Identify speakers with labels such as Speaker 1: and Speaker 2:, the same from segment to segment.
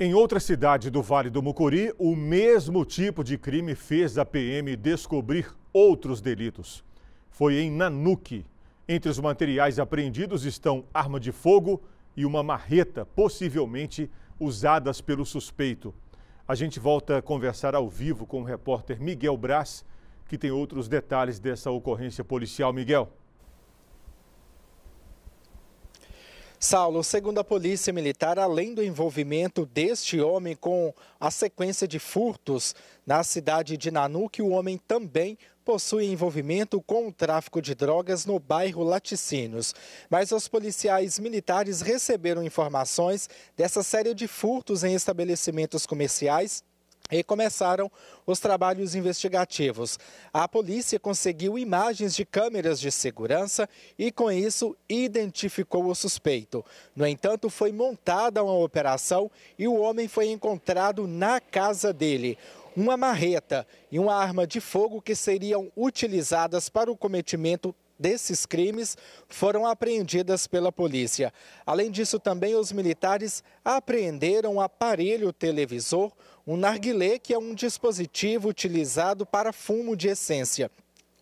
Speaker 1: Em outra cidade do Vale do Mucuri, o mesmo tipo de crime fez a PM descobrir outros delitos. Foi em Nanuque. Entre os materiais apreendidos estão arma de fogo e uma marreta, possivelmente usadas pelo suspeito. A gente volta a conversar ao vivo com o repórter Miguel Braz, que tem outros detalhes dessa ocorrência policial. Miguel. Saulo, segundo a Polícia Militar, além do envolvimento
Speaker 2: deste homem com a sequência de furtos na cidade de Nanuque, o homem também possui envolvimento com o tráfico de drogas no bairro Laticínios. Mas os policiais militares receberam informações dessa série de furtos em estabelecimentos comerciais e começaram os trabalhos investigativos. A polícia conseguiu imagens de câmeras de segurança e, com isso, identificou o suspeito. No entanto, foi montada uma operação e o homem foi encontrado na casa dele. Uma marreta e uma arma de fogo que seriam utilizadas para o cometimento desses crimes foram apreendidas pela polícia. Além disso, também os militares apreenderam um aparelho televisor, um narguilé, que é um dispositivo utilizado para fumo de essência.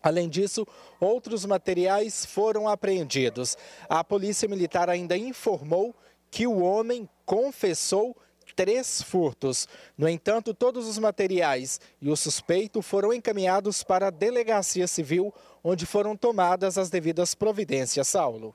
Speaker 2: Além disso, outros materiais foram apreendidos. A Polícia Militar ainda informou que o homem confessou três furtos. No entanto, todos os materiais e o suspeito foram encaminhados para a delegacia civil, onde foram tomadas as devidas providências, Saulo.